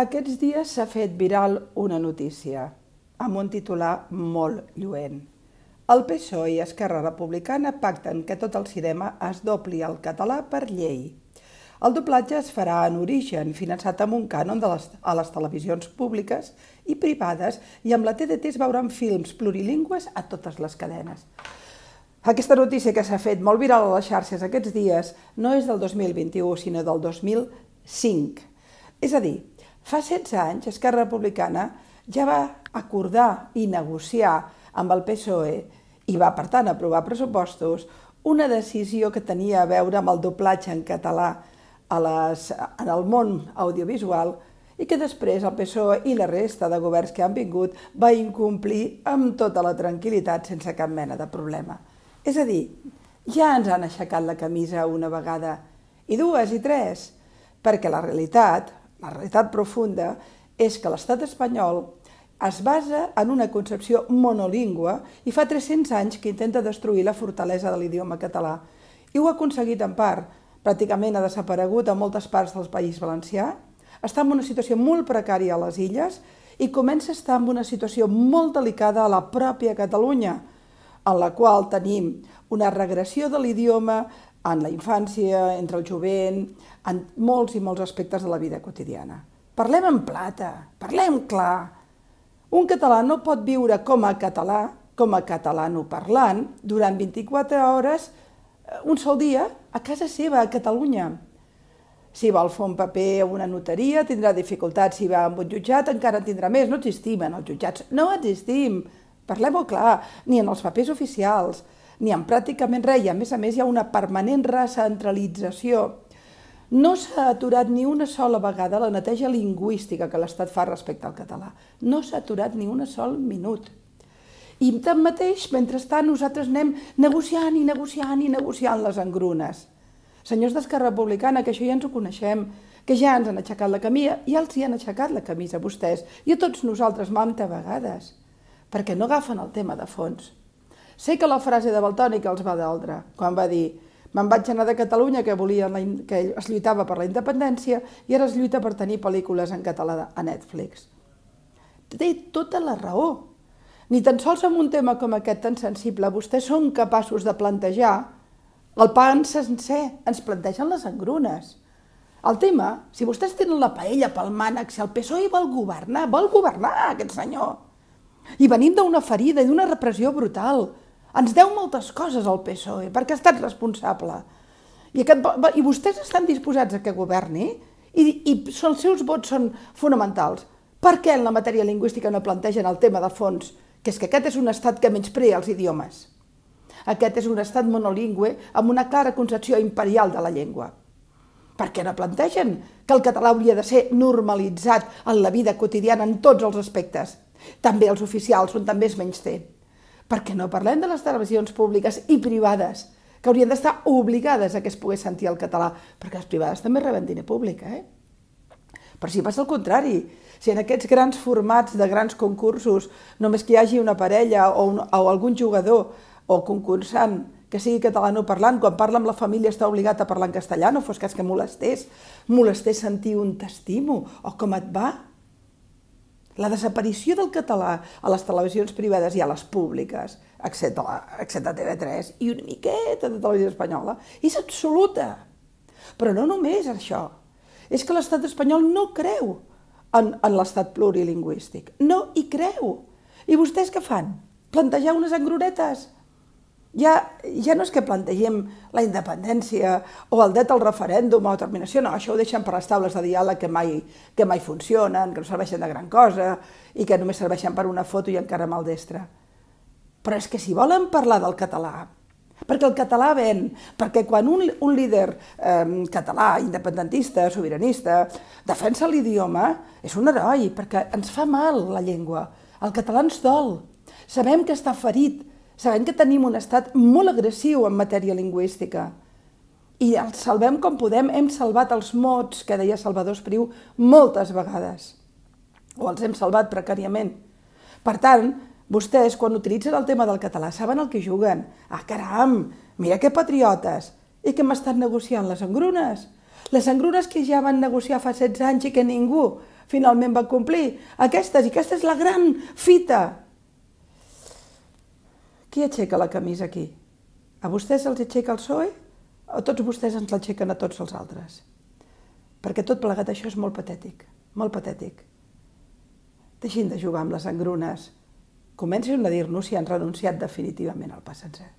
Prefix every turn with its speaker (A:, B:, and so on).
A: Aquests dies s'ha fet viral una notícia, amb un titular molt lluent. El PSOE i Esquerra Republicana pacten que tot el cinema es dobli al català per llei. El doblatge es farà en origen, finançat amb un cànon de les, a les televisions públiques i privades i amb la TDT es veuran films plurilingües a totes les cadenes. Aquesta notícia que s'ha fet molt viral a les xarxes aquests dies no és del 2021, sinó del 2005. És a dir, Fa 16 anys, Esquerra Republicana ja va acordar i negociar amb el PSOE i va, per tant, aprovar pressupostos, una decisió que tenia a veure amb el doblatge en català a les, en el món audiovisual i que després el PSOE i la resta de governs que han vingut va incomplir amb tota la tranquil·litat sense cap mena de problema. És a dir, ja ens han aixecat la camisa una vegada, i dues i tres, perquè la realitat, la realitat profunda és que l'estat espanyol es basa en una concepció monolingüe i fa 300 anys que intenta destruir la fortalesa de l'idioma català. I ho ha aconseguit en part, pràcticament ha desaparegut a moltes parts del País Valencià, està en una situació molt precària a les illes i comença a estar en una situació molt delicada a la pròpia Catalunya, en la qual tenim una regressió de l'idioma, en la infància, entre el jovent, en molts i molts aspectes de la vida quotidiana. Parlem en plata, parlem clar. Un català no pot viure com a català, com a catalano parlant, durant 24 hores, eh, un sol dia, a casa seva, a Catalunya. Si va al font paper a una notaria, tindrà dificultats. Si va amb un jutjat, encara tindrà més. No existim en els jutjats. No existim. Parlem-ho clar, ni en els papers oficials ni en pràcticament res, i a més a més hi ha una permanent recentralització. No s'ha aturat ni una sola vegada la neteja lingüística que l'Estat fa respecte al català. No s'ha aturat ni un sol minut. I tanmateix, mentrestant, nosaltres anem negociant i negociant i negociant les engrunes. Senyors d'Esquerra Republicana, que això ja ens ho coneixem, que ja ens han aixecat la camisa, ja els hi han aixecat la camisa a vostès i a tots nosaltres a vegades, perquè no agafen el tema de fons. Sé que la frase de Baltònic els va doldre, quan va dir me'n vaig anar de Catalunya que volia la, que es lluitava per la independència i ara es lluita per tenir pel·lícules en català a Netflix. Té tota la raó. Ni tan sols amb un tema com aquest tan sensible vostès són capaços de plantejar el pa en sencer, ens plantegen les engrunes. El tema, si vostès tenen la paella pel mànec, si el PSOE vol governar, vol governar aquest senyor. I venim d'una ferida i d'una repressió brutal, ens deu moltes coses al PSOE, perquè ha estat responsable. I, aquest, i vostès estan disposats a que governi i, i els seus vots són fonamentals. Per què en la matèria lingüística no plantegen el tema de fons, que és que aquest és un estat que menysprea els idiomes? Aquest és un estat monolingüe amb una clara concepció imperial de la llengua. Per què no plantegen que el català hauria de ser normalitzat en la vida quotidiana en tots els aspectes? També els oficials on també es menys té perquè no parlem de les televisions públiques i privades, que haurien d'estar obligades a que es pogués sentir el català, perquè les privades també reben diner públic, eh? Però si passa el contrari, si en aquests grans formats de grans concursos només que hi hagi una parella o, un, o algun jugador o concursant que sigui parlant, quan parla amb la família està obligat a parlar en castellà, no fos cas que molestés, molestés sentir un t'estimo o com et va, la desaparició del català a les televisions privades i a les públiques, excepte, la, excepte TV3 i una miqueta de televisió espanyola, és absoluta. Però no només això. És que l'estat espanyol no creu en, en l'estat plurilingüístic. No hi creu. I vostès què fan? Plantejar unes engruretes? ja, ja no és que plantegem la independència o el dret al referèndum o determinació, no, això ho deixem per les taules de diàleg que mai, que mai funcionen, que no serveixen de gran cosa i que només serveixen per una foto i encara maldestra. Però és que si volen parlar del català, perquè el català ven, perquè quan un, un líder eh, català, independentista, sobiranista, defensa l'idioma, és un heroi, perquè ens fa mal la llengua. El català ens dol. Sabem que està ferit Sabem que tenim un estat molt agressiu en matèria lingüística i el salvem com podem. Hem salvat els mots, que deia Salvador Espriu, moltes vegades. O els hem salvat precàriament. Per tant, vostès, quan utilitzen el tema del català, saben el que juguen. Ah, caram, mira que patriotes! I que m'estan negociant les engrunes. Les engrunes que ja van negociar fa 16 anys i que ningú finalment va complir. Aquestes, i aquesta és la gran fita qui aixeca la camisa aquí? A vostès els aixeca el PSOE o tots vostès ens l'aixequen a tots els altres? Perquè tot plegat això és molt patètic, molt patètic. Deixin de jugar amb les engrunes. Comencin a dir-nos si han renunciat definitivament al pa sencer.